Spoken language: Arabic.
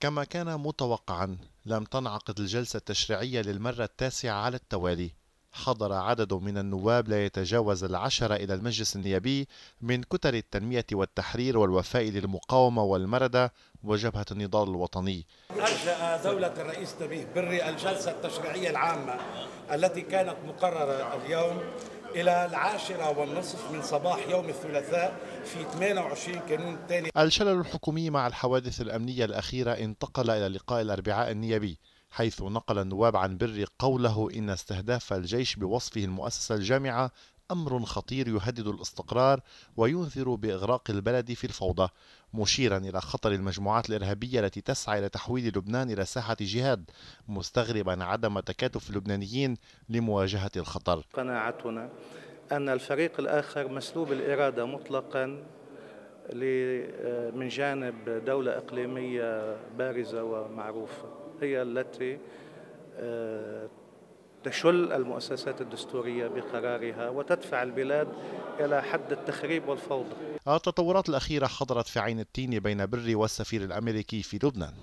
كما كان متوقعا لم تنعقد الجلسة التشريعية للمرة التاسعة على التوالي حضر عدد من النواب لا يتجاوز العشرة إلى المجلس النيابي من كتل التنمية والتحرير والوفاء للمقاومة والمردة وجبهة النضال الوطني أجلأ دولة الرئيس نبيه بري الجلسة التشريعية العامة التي كانت مقررة اليوم إلى العاشرة والنصف من صباح يوم الثلاثاء في 28 كانون الثاني الشلل الحكومي مع الحوادث الأمنية الأخيرة انتقل إلى لقاء الأربعاء النيابي حيث نقل النواب عن بري قوله إن استهداف الجيش بوصفه المؤسسة الجامعة أمر خطير يهدد الاستقرار وينذر بإغراق البلد في الفوضى مشيرا إلى خطر المجموعات الإرهابية التي تسعى إلى تحويل لبنان إلى ساحة جهاد مستغربا عدم تكاتف اللبنانيين لمواجهة الخطر قناعتنا أن الفريق الآخر مسلوب الإرادة مطلقا آه، من جانب دولة إقليمية بارزة ومعروفة هي التي آه، تشل المؤسسات الدستورية بقرارها وتدفع البلاد إلى حد التخريب والفوضى التطورات الأخيرة حضرت في عين التين بين بري والسفير الأمريكي في لبنان